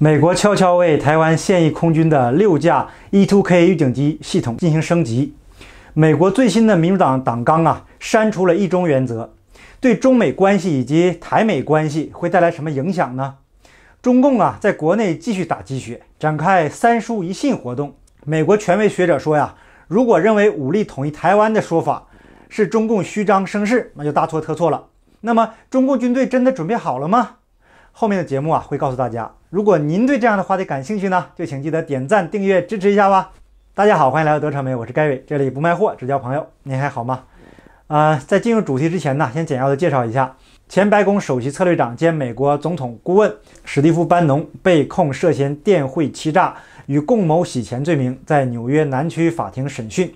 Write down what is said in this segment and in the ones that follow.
美国悄悄为台湾现役空军的六架 E2K 预警机系统进行升级。美国最新的民主党党纲啊，删除了“一中”原则，对中美关系以及台美关系会带来什么影响呢？中共啊，在国内继续打鸡血，展开“三书一信”活动。美国权威学者说呀，如果认为武力统一台湾的说法是中共虚张声势，那就大错特错了。那么，中共军队真的准备好了吗？后面的节目啊，会告诉大家。如果您对这样的话题感兴趣呢，就请记得点赞、订阅，支持一下吧。大家好，欢迎来到德传媒，我是 Gary，这里不卖货，只交朋友。您还好吗？呃，在进入主题之前呢，先简要的介绍一下，前白宫首席策略长兼美国总统顾问史蒂夫·班农被控涉嫌电汇欺诈与共谋洗钱罪名，在纽约南区法庭审讯。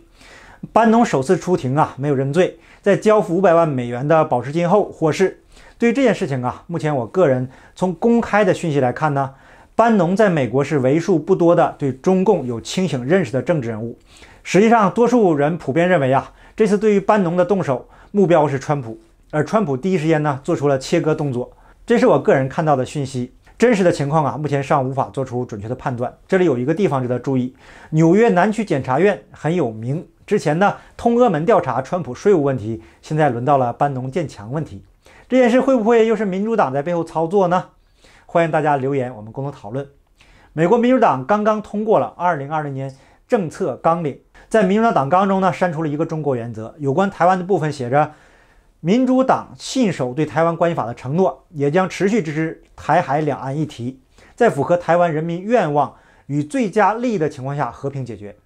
班农首次出庭啊，没有认罪，在交付五百万美元的保释金后获释。对于这件事情啊，目前我个人从公开的讯息来看呢，班农在美国是为数不多的对中共有清醒认识的政治人物。实际上，多数人普遍认为啊，这次对于班农的动手目标是川普，而川普第一时间呢做出了切割动作。这是我个人看到的讯息，真实的情况啊，目前尚无法做出准确的判断。这里有一个地方值得注意，纽约南区检察院很有名，之前呢通俄门调查川普税务问题，现在轮到了班农建墙问题。这件事会不会又是民主党在背后操作呢？欢迎大家留言，我们共同讨论。美国民主党刚刚通过了2020年政策纲领，在民主党党纲中呢，删除了一个中国原则，有关台湾的部分写着：“民主党信守对台湾关系法的承诺，也将持续支持台海两岸议题，在符合台湾人民愿望与最佳利益的情况下和平解决。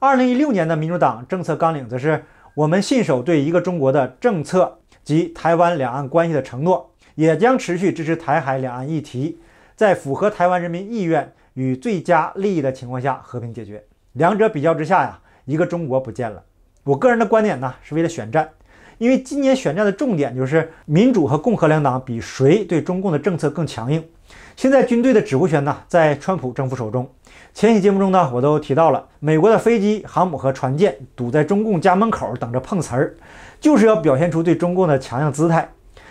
”2016 年的民主党政策纲领则是：“我们信守对一个中国的政策。”及台湾两岸关系的承诺，也将持续支持台海两岸议题在符合台湾人民意愿与最佳利益的情况下和平解决。两者比较之下呀，一个中国不见了。我个人的观点呢，是为了选战，因为今年选战的重点就是民主和共和两党比谁对中共的政策更强硬。现在军队的指挥权呢，在川普政府手中。前几节目中呢，我都提到了美国的飞机、航母和船舰堵在中共家门口，等着碰瓷儿，就是要表现出对中共的强硬姿态。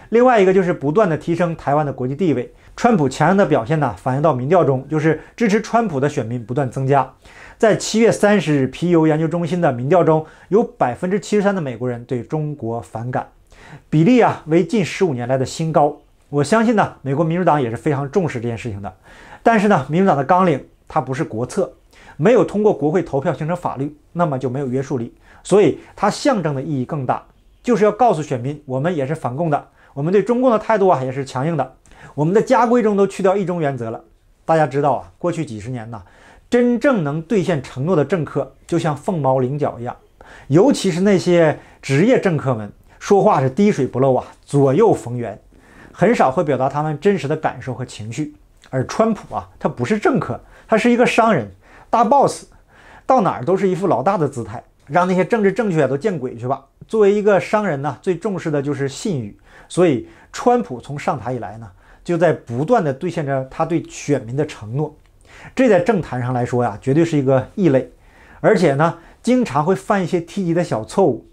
另外一个就是不断的提升台湾的国际地位。川普强硬的表现呢，反映到民调中，就是支持川普的选民不断增加。在七月三十日皮尤研究中心的民调中，有百分之七十三的美国人对中国反感，比例啊为近十五年来的新高。我相信呢，美国民主党也是非常重视这件事情的。但是呢，民主党的纲领。它不是国策，没有通过国会投票形成法律，那么就没有约束力。所以它象征的意义更大，就是要告诉选民，我们也是反共的，我们对中共的态度啊也是强硬的。我们的家规中都去掉一中原则了。大家知道啊，过去几十年呢，真正能兑现承诺的政客就像凤毛麟角一样，尤其是那些职业政客们，说话是滴水不漏啊，左右逢源，很少会表达他们真实的感受和情绪。而川普啊，他不是政客，他是一个商人，大 boss，到哪儿都是一副老大的姿态，让那些政治正确都见鬼去吧。作为一个商人呢，最重视的就是信誉，所以川普从上台以来呢，就在不断的兑现着他对选民的承诺。这在政坛上来说呀，绝对是一个异类，而且呢，经常会犯一些低级的小错误。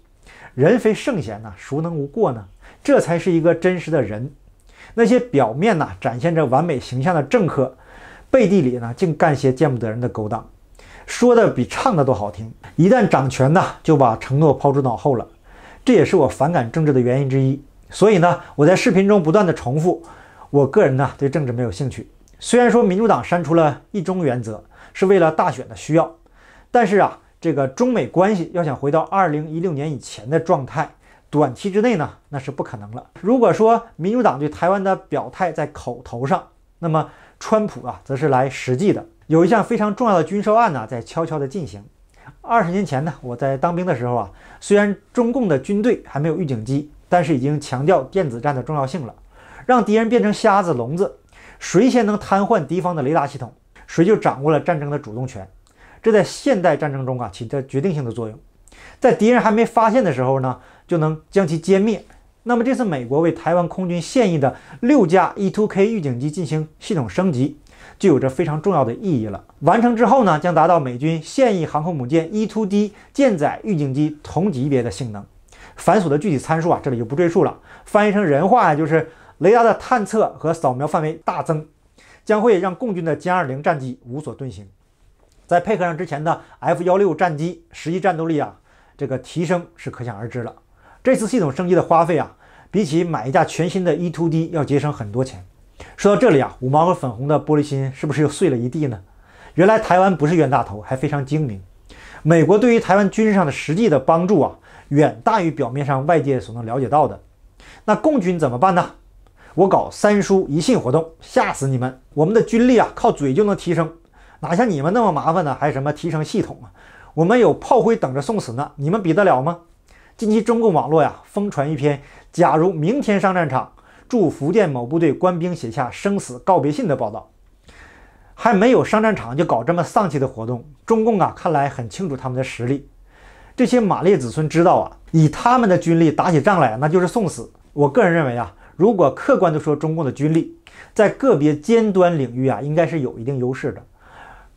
人非圣贤呢，孰能无过呢？这才是一个真实的人。那些表面呢展现着完美形象的政客，背地里呢竟干些见不得人的勾当，说的比唱的都好听。一旦掌权呢，就把承诺抛之脑后了。这也是我反感政治的原因之一。所以呢，我在视频中不断的重复，我个人呢对政治没有兴趣。虽然说民主党删除了一中原则是为了大选的需要，但是啊，这个中美关系要想回到二零一六年以前的状态。短期之内呢，那是不可能了。如果说民主党对台湾的表态在口头上，那么川普啊，则是来实际的。有一项非常重要的军售案呢，在悄悄地进行。二十年前呢，我在当兵的时候啊，虽然中共的军队还没有预警机，但是已经强调电子战的重要性了，让敌人变成瞎子、聋子。谁先能瘫痪敌方的雷达系统，谁就掌握了战争的主动权。这在现代战争中啊，起着决定性的作用。在敌人还没发现的时候呢？就能将其歼灭。那么这次美国为台湾空军现役的六架 E2K 预警机进行系统升级，就有着非常重要的意义了。完成之后呢，将达到美军现役航空母舰 E2D 舰载预警机同级别的性能。繁琐的具体参数啊，这里就不赘述了。翻译成人话呀，就是雷达的探测和扫描范围大增，将会让共军的歼二零战机无所遁形。再配合上之前的 F 幺六战机，实际战斗力啊，这个提升是可想而知了。这次系统升级的花费啊，比起买一架全新的 E2D 要节省很多钱。说到这里啊，五毛和粉红的玻璃心是不是又碎了一地呢？原来台湾不是冤大头，还非常精明。美国对于台湾军事上的实际的帮助啊，远大于表面上外界所能了解到的。那共军怎么办呢？我搞三书一信活动，吓死你们！我们的军力啊，靠嘴就能提升，哪像你们那么麻烦呢？还什么提升系统啊？我们有炮灰等着送死呢，你们比得了吗？近期中共网络呀，疯传一篇“假如明天上战场，祝福建某部队官兵写下生死告别信”的报道。还没有上战场就搞这么丧气的活动，中共啊看来很清楚他们的实力。这些马列子孙知道啊，以他们的军力打起仗来那就是送死。我个人认为啊，如果客观地说，中共的军力在个别尖端领域啊，应该是有一定优势的。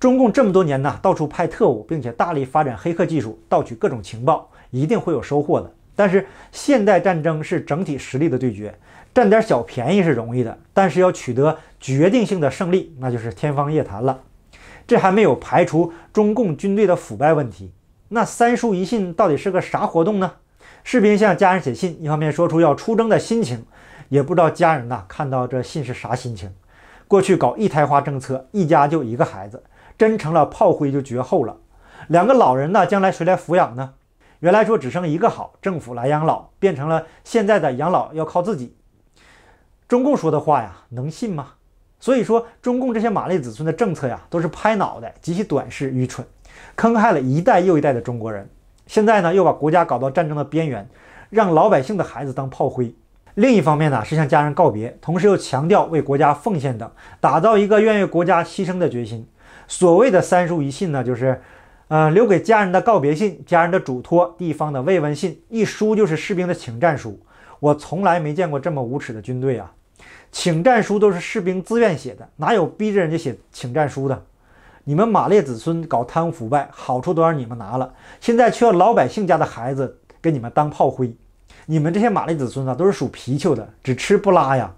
中共这么多年呢，到处派特务，并且大力发展黑客技术，盗取各种情报。一定会有收获的，但是现代战争是整体实力的对决，占点小便宜是容易的，但是要取得决定性的胜利，那就是天方夜谭了。这还没有排除中共军队的腐败问题。那三书一信到底是个啥活动呢？士兵向家人写信，一方面说出要出征的心情，也不知道家人呐看到这信是啥心情。过去搞一胎化政策，一家就一个孩子，真成了炮灰就绝后了。两个老人呢，将来谁来抚养呢？原来说只剩一个好，政府来养老，变成了现在的养老要靠自己。中共说的话呀，能信吗？所以说，中共这些马列子孙的政策呀，都是拍脑袋，极其短视、愚蠢，坑害了一代又一代的中国人。现在呢，又把国家搞到战争的边缘，让老百姓的孩子当炮灰。另一方面呢，是向家人告别，同时又强调为国家奉献等，打造一个愿意国家牺牲的决心。所谓的三书一信呢，就是。呃，留给家人的告别信，家人的嘱托，地方的慰问信，一书就是士兵的请战书。我从来没见过这么无耻的军队啊！请战书都是士兵自愿写的，哪有逼着人家写请战书的？你们马列子孙搞贪污腐败，好处都让你们拿了，现在却要老百姓家的孩子给你们当炮灰。你们这些马列子孙啊，都是属皮球的，只吃不拉呀！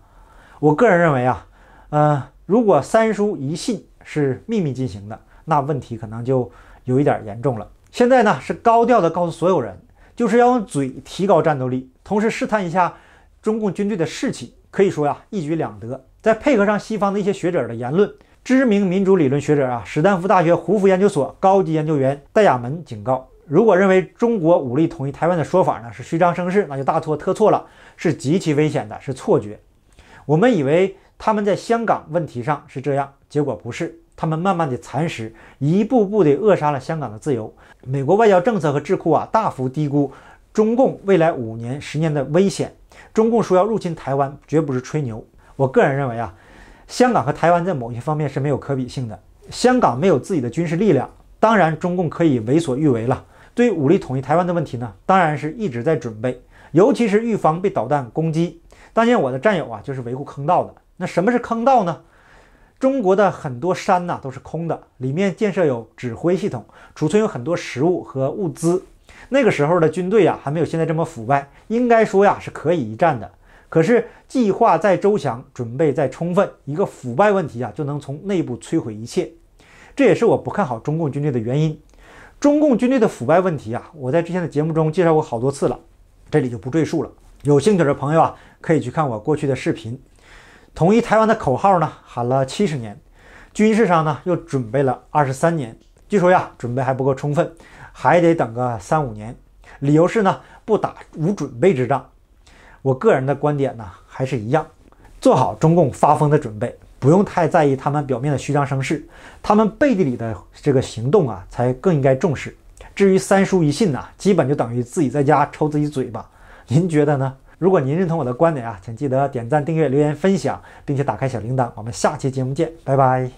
我个人认为啊，呃，如果三书一信是秘密进行的，那问题可能就。有一点严重了。现在呢是高调的告诉所有人，就是要用嘴提高战斗力，同时试探一下中共军队的士气，可以说呀一举两得。再配合上西方的一些学者的言论，知名民主理论学者啊，史丹福大学胡佛研究所高级研究员戴亚门警告：如果认为中国武力统一台湾的说法呢是虚张声势，那就大错特错了，是极其危险的，是错觉。我们以为他们在香港问题上是这样，结果不是。他们慢慢的蚕食，一步步的扼杀了香港的自由。美国外交政策和智库啊，大幅低估中共未来五年、十年的危险。中共说要入侵台湾，绝不是吹牛。我个人认为啊，香港和台湾在某些方面是没有可比性的。香港没有自己的军事力量，当然中共可以为所欲为了。对武力统一台湾的问题呢，当然是一直在准备，尤其是预防被导弹攻击。当年我的战友啊，就是维护坑道的。那什么是坑道呢？中国的很多山呐，都是空的，里面建设有指挥系统，储存有很多食物和物资。那个时候的军队啊还没有现在这么腐败，应该说呀是可以一战的。可是计划再周详，准备再充分，一个腐败问题啊就能从内部摧毁一切。这也是我不看好中共军队的原因。中共军队的腐败问题啊，我在之前的节目中介绍过好多次了，这里就不赘述了。有兴趣的朋友啊，可以去看我过去的视频。统一台湾的口号呢喊了七十年，军事上呢又准备了二十三年，据说呀准备还不够充分，还得等个三五年。理由是呢不打无准备之仗。我个人的观点呢还是一样，做好中共发疯的准备，不用太在意他们表面的虚张声势，他们背地里的这个行动啊才更应该重视。至于三书一信呢，基本就等于自己在家抽自己嘴巴，您觉得呢？如果您认同我的观点啊，请记得点赞、订阅、留言、分享，并且打开小铃铛。我们下期节目见，拜拜。